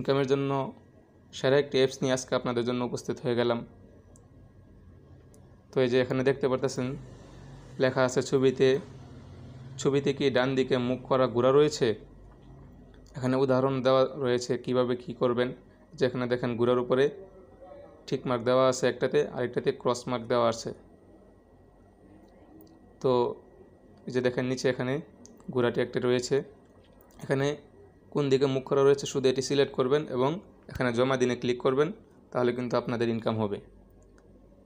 ইনকামের জন্য সেরা একটি অ্যাপস নিয়ে আজকে আপনাদের জন্য উপস্থিত হয়ে গেলাম তো এই যে এখানে দেখতে পারতেছেন লেখা আছে ছবিতে ছবিতে কি ডান দিকে মুখ করা ঘোরা রয়েছে এখানে উদাহরণ দেওয়া রয়েছে কিভাবে কি করবেন যেখানে দেখেন ঘোরার উপরে ঠিক মার্ক দেওয়া আছে একটাতে আরেকটাতে ক্রস মার্ক দেওয়া আছে তো এই যে দেখেন নিচে এখানে ঘোরাটি একটা রয়েছে এখানে কোন দিকে মুখ করা রয়েছে শুধু এটি সিলেক্ট করবেন এবং এখানে জমা দিনে ক্লিক করবেন তাহলে কিন্তু আপনাদের ইনকাম হবে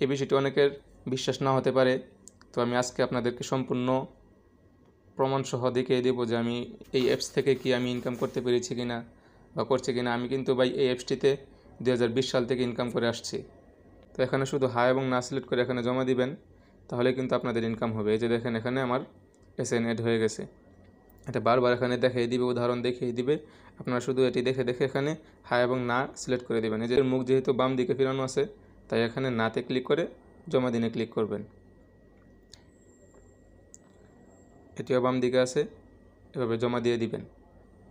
এ বিষয়টি অনেকের বিশ্বাস না হতে পারে তো আমি আজকে আপনাদেরকে সম্পূর্ণ প্রমাণসহ দেখিয়ে দেবো যে আমি এই অ্যাপস থেকে কি আমি ইনকাম করতে পেরেছি কি না বা করছে কি না আমি কিন্তু ভাই এই অ্যাপসটিতে দু সাল থেকে ইনকাম করে আসছি তো এখানে শুধু হা এবং না সিলেক্ট করে এখানে জমা দিবেন তাহলে কিন্তু আপনাদের ইনকাম হবে এই যে দেখেন এখানে আমার এস এন এড হয়ে গেছে এটা বারবার এখানে দেখিয়ে দিবে উদাহরণ দেখিয়ে দিবে আপনারা শুধু এটি দেখে দেখে এখানে হ্যাঁ এবং না সিলেক্ট করে দেবেন নিজের মুখ যেহেতু বাম দিকে ফেরানো আছে তাই এখানে নাতে ক্লিক করে জমা দিনে ক্লিক করবেন এটিও বাম দিকে আছে এভাবে জমা দিয়ে দিবেন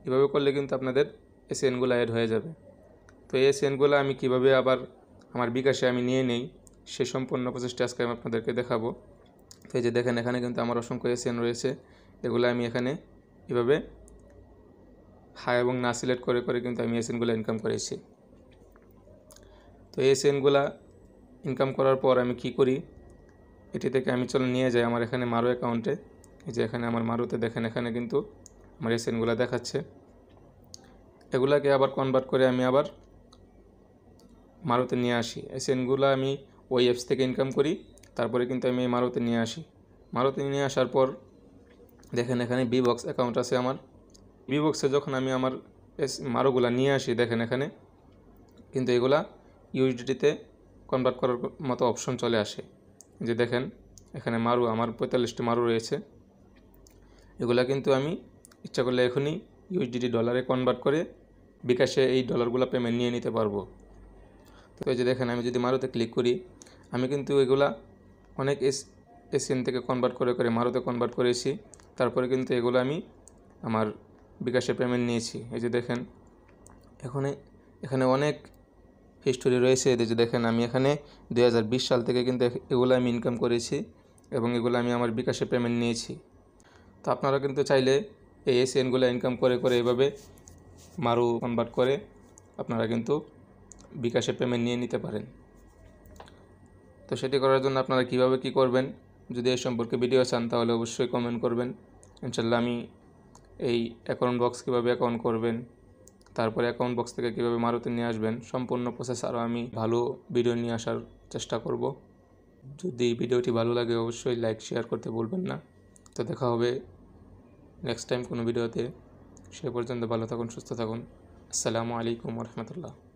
এভাবে করলে কিন্তু আপনাদের এসিএনগুলো অ্যাড হয়ে যাবে তো এই এসিএনগুলো আমি কিভাবে আবার আমার বিকাশে আমি নিয়ে নেই সে সম্পূর্ণ প্রচেষ্টা আজকে আমি আপনাদেরকে দেখাবো তো এই যে দেখেন এখানে কিন্তু আমার অসংখ্য এসিএন রয়েছে এগুলো আমি এখানে এভাবে হা এবং না সিলেক্ট করে করে কিন্তু আমি এসএনগুলো ইনকাম করেছি তো এসএনগুলা ইনকাম করার পর আমি কি করি এটি থেকে আমি চলে নিয়ে যাই আমার এখানে মারো অ্যাকাউন্টে এই যে এখানে আমার মারুতে দেখেন এখানে কিন্তু আমার এসএনগুলো দেখাচ্ছে এগুলাকে আবার কনভার্ট করে আমি আবার মারুতে নিয়ে আসি এসএনগুলো আমি ওই অ্যাপস থেকে ইনকাম করি তারপরে কিন্তু আমি এই মারুতে নিয়ে আসি মারুতে নিয়ে আসার পর দেখেন এখানে বিবক্স অ্যাকাউন্ট আছে আমার বিবক্সে যখন আমি আমার এস মারোগুলা নিয়ে আসি দেখেন এখানে কিন্তু এগুলা ইউএসডিটিতে কনভার্ট করার মতো অপশন চলে আসে যে দেখেন এখানে মারু আমার পঁয়তাল্লিশটি মারু রয়েছে এগুলা কিন্তু আমি ইচ্ছা করলে এখনই ইউএসডিটি ডলারে কনভার্ট করে বিকাশে এই ডলারগুলো পেমেন্ট নিয়ে নিতে পারবো তো এই যে দেখেন আমি যদি মারুতে ক্লিক করি আমি কিন্তু এগুলা অনেক এস এসিএন থেকে কনভার্ট করে করে মারুতে কনভার্ট করেছি তারপরে কিন্তু এগুলো আমি আমার বিকাশে পেমেন্ট নিয়েছি এই যে দেখেন এখানে এখানে অনেক হিস্টোরি রয়েছে এই যে দেখেন আমি এখানে দুই সাল থেকে কিন্তু এগুলো আমি ইনকাম করেছি এবং এগুলো আমি আমার বিকাশে পেমেন্ট নিয়েছি তো আপনারা কিন্তু চাইলে এই এসএনগুলো ইনকাম করে করে এভাবে মারু কনভার্ট করে আপনারা কিন্তু বিকাশে পেমেন্ট নিয়ে নিতে পারেন তো সেটি করার জন্য আপনারা কিভাবে কি করবেন যদি এ সম্পর্কে ভিডিও চান তাহলে অবশ্যই কমেন্ট করবেন ইনশাল্লাহ আমি এই অ্যাকাউন্ট বক্স কীভাবে অ্যাকাউন্ট করবেন তারপরে অ্যাকাউন্ট বক্স থেকে কীভাবে মারুতি নিয়ে আসবেন সম্পূর্ণ প্রসেস আরও আমি ভালো ভিডিও নিয়ে আসার চেষ্টা করব যদি ভিডিওটি ভালো লাগে অবশ্যই লাইক শেয়ার করতে বলবেন না তো দেখা হবে নেক্সট টাইম কোনো ভিডিওতে সে পর্যন্ত ভালো থাকুন সুস্থ থাকুন আসসালামু আলাইকুম রহমতুল্লাহ